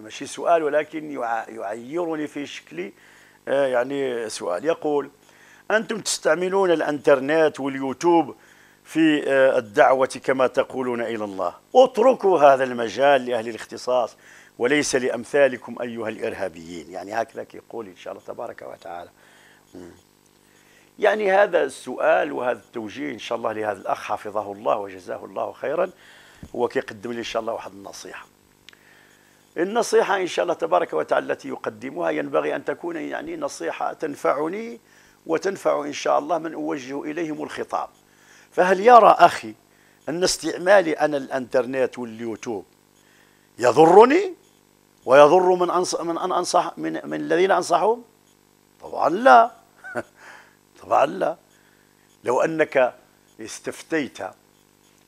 يعني ماشي سؤال ولكن يعيرني في شكلي آه، يعني سؤال يقول أنتم تستعملون الأنترنت واليوتيوب في آه، الدعوة كما تقولون إلى الله اتركوا هذا المجال لأهل الاختصاص وليس لأمثالكم أيها الإرهابيين يعني هكذا يقول إن شاء الله تبارك وتعالى يعني هذا السؤال وهذا التوجيه إن شاء الله لهذا الأخ حفظه الله وجزاه الله خيرا هو كيقدم لي إن شاء الله واحد النصيحة النصيحة إن شاء الله تبارك وتعالى التي يقدمها ينبغي أن تكون يعني نصيحة تنفعني وتنفع إن شاء الله من أوجه إليهم الخطاب فهل يرى أخي أن استعمالي أنا الإنترنت واليوتيوب يضرني ويضر من أنصح من أن أنصح من, من الذين أنصحهم طبعا لا طبعا لا لو أنك استفتيت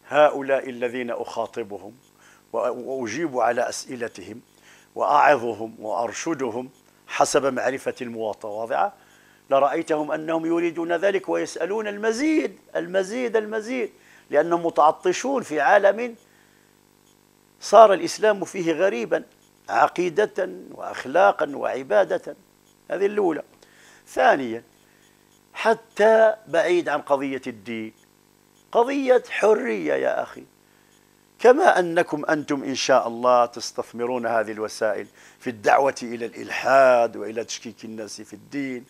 هؤلاء الذين أخاطبهم وأجيب على أسئلتهم وأعظهم وأرشدهم حسب معرفة المتواضعة لرأيتهم أنهم يريدون ذلك ويسألون المزيد المزيد المزيد لأنهم متعطشون في عالم صار الإسلام فيه غريبا عقيدة وأخلاقا وعبادة هذه الأولى ثانيا حتى بعيد عن قضية الدين قضية حرية يا أخي كما أنكم أنتم إن شاء الله تستثمرون هذه الوسائل في الدعوة إلى الإلحاد وإلى تشكيك الناس في الدين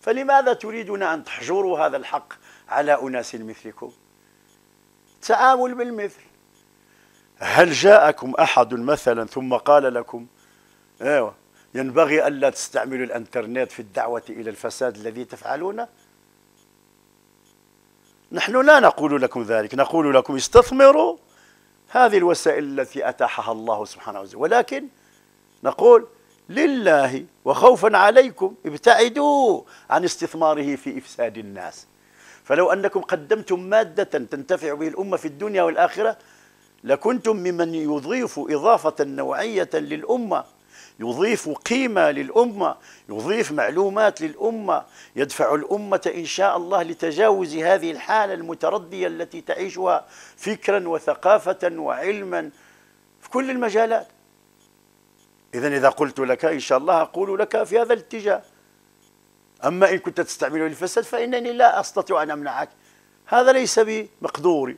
فلماذا تريدون أن تحجروا هذا الحق على أناس مثلكم تعامل بالمثل هل جاءكم أحد مثلا ثم قال لكم أيوة ينبغي ألا تستعملوا الأنترنت في الدعوة إلى الفساد الذي تفعلونه نحن لا نقول لكم ذلك نقول لكم استثمروا هذه الوسائل التي أتاحها الله سبحانه وتعالى ولكن نقول لله وخوفا عليكم ابتعدوا عن استثماره في إفساد الناس فلو أنكم قدمتم مادة تنتفع به الأمة في الدنيا والآخرة لكنتم ممن يضيف إضافة نوعية للأمة يضيف قيمة للأمة يضيف معلومات للأمة يدفع الأمة إن شاء الله لتجاوز هذه الحالة المتردية التي تعيشها فكرا وثقافة وعلما في كل المجالات إذا إذا قلت لك إن شاء الله أقول لك في هذا الاتجاه أما إن كنت تستعمله للفساد فإنني لا أستطيع أن أمنعك هذا ليس بمقدوري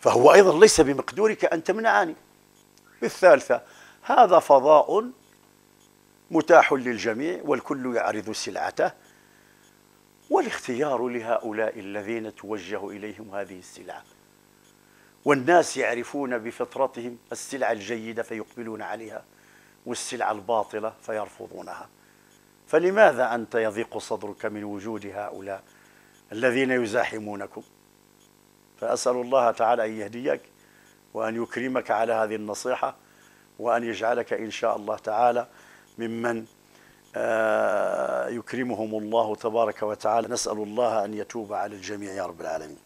فهو أيضا ليس بمقدورك أن تمنعني الثالثة هذا فضاء متاح للجميع والكل يعرض سلعته والاختيار لهؤلاء الذين توجه إليهم هذه السلعة والناس يعرفون بفطرتهم السلعة الجيدة فيقبلون عليها والسلعة الباطلة فيرفضونها فلماذا أنت يضيق صدرك من وجود هؤلاء الذين يزاحمونكم فأسأل الله تعالى أن يهديك وأن يكرمك على هذه النصيحة وأن يجعلك إن شاء الله تعالى ممن آه، يكرمهم الله تبارك وتعالى نسأل الله أن يتوب على الجميع يا رب العالمين